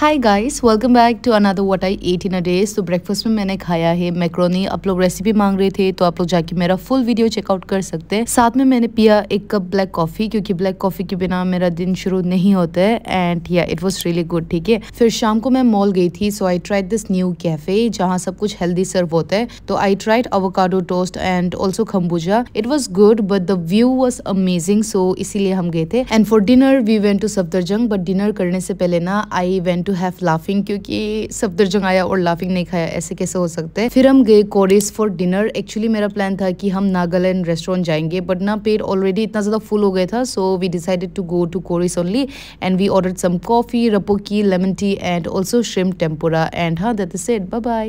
hi guys welcome back to another what I ate in a day तो breakfast में मैंने खाया है मैक्रोनी आप लोग रेसिपी मांग रहे थे तो आप लोग जाके मेरा फुल वीडियो चेकआउट कर सकते हैं साथ में मैंने पिया एक कप ब्लैक कॉफ़ी क्योंकि ब्लैक कॉफ़ी के बिना मेरा दिन शुरू नहीं होता है एंड या इट वॉज रियली गुड ठीक है फिर शाम को मैं मॉल गई थी so I tried this new cafe जहाँ सब कुछ हेल्दी सर्व होता है तो I tried avocado toast and also kombucha it was good but the view was amazing so इसीलिए हम गए थे and for dinner we went to Safdarjung but dinner करने से पहले ना I went to have laughing क्योंकि सब जंग आया और लाफिंग नहीं खाया ऐसे कैसे हो सकते हैं फिर हम गए कोरिस फॉर डिनर एक्चुअली मेरा प्लान था कि हम नागालैंड रेस्टोरेंट जाएंगे बट ना पेट ऑलरेडी इतना ज़्यादा फुल हो गया था so we decided to go to Kori's only and we order some coffee rabokki lemon tea and also shrimp tempura and हाँ दैट इज सेट बाय